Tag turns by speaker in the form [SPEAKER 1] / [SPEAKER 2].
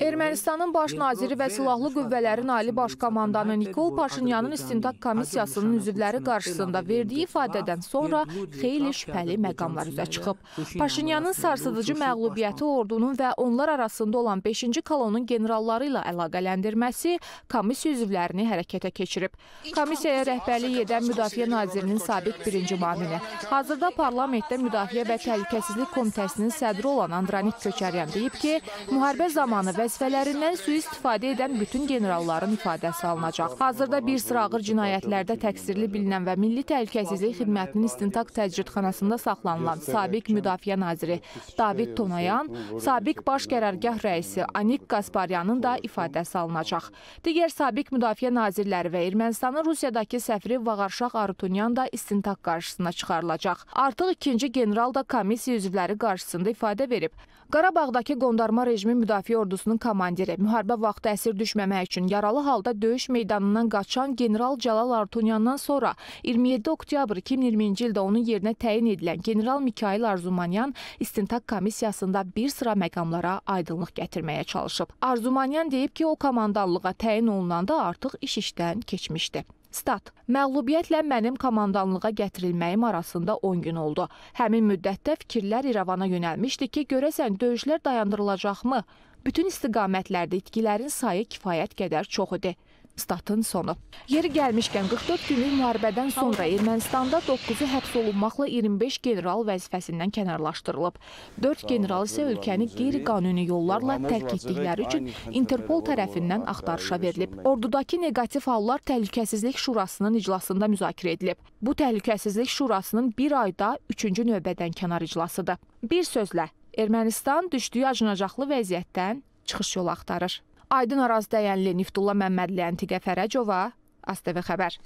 [SPEAKER 1] Ermənistanın baş naziri və silahlı qüvvələrin ali baş komandanı Nikol Paşinyanın istintaq komissiyasının üzvləri qarşısında verdiyi ifadədən sonra xeyli şübhəli məqamlar üzə çıxıb. Paşinyanın sarsıdıcı məğlubiyyəti ordunun və onlar arasında olan 5-ci kolonun generalları ilə əlaqələndirməsi komissiya üzvlərini hərəkətə keçirib. Komissiyaya rəhbərlik edən Müdafiə Nazirinin sabiq birinci mamini, hazırda parlamentdə Müdafiə və Təhlükəsizlik Komitəsinin sədri olan Andranik Köçəryan deyib ki, müharibə zamanı vəzifələrindən sui-istifadə edən bütün generalların ifadəsi alınacaq. Hazırda bir sıra ağır cinayətlərdə təqsirli bilinən və Milli Təhlükəsizlik Xidmətinin istintaq təcridxanasında saxlanılan sabiq müdafiə naziri David Tonayan, sabiq baş qərargah rəisi Anik Qasparyanın da ifadəsi alınacaq. Digər sabiq müdafiə nazirləri və Ermənistanın Rusiyadakı səfiri Vağarşaq Arutunyan da istintaq qarşısına çıxarılacaq. Artıq ikinci general da komissiya üzvləri qarşısında ifadə verib. Qarabağdakı qondarma rejimi müdafiə müdafiə ordusunun komandiri müharibə vaxtı əsir düşməmək üçün yaralı halda döyüş meydanından qaçan general Cəlal Artunyandan sonra 27 oktyabr 2020-ci ildə onun yerinə təyin edilən general Mikail Arzumanyan istintaq komissiyasında bir sıra məqamlara aydınlıq gətirməyə çalışıb. Arzumanyan deyib ki, o komandanlığa təyin olunanda artıq iş işdən keçmişdi. Stat. Məğlubiyyətlə mənim komandanlığa gətirilməyim arasında 10 gün oldu. Həmin müddətdə fikirlər İrəvana yönəlmişdi ki, görəsən döyüşlər dayandırılacaqmı? Bütün istiqamətlərdə itkilərin sayı kifayət qədər çoxudur. Statın sonu. Yeri gəlmişkən 44 günlük müharibədən sonra Ermənistanda 9-u həbs olunmaqla 25 general vəzifəsindən kənarlaşdırılıb. 4 general isə ölkəni qeyri-qanuni yollarla tərk etdikləri üçün Interpol tərəfindən axtarışa verilib. Ordudakı negativ hallar Təhlükəsizlik Şurasının iclasında müzakirə edilib. Bu Təhlükəsizlik Şurasının bir ayda 3-cü növbədən kənar iclasıdır. Bir sözlə, Ermənistan düşdüyü acınacaqlı vəziyyətdən çıxış yolu axtarır. Aydın Araz Dəyənli, Niftulla Məmmədli, Əntiqə Fərəcova, ASTV xəbər.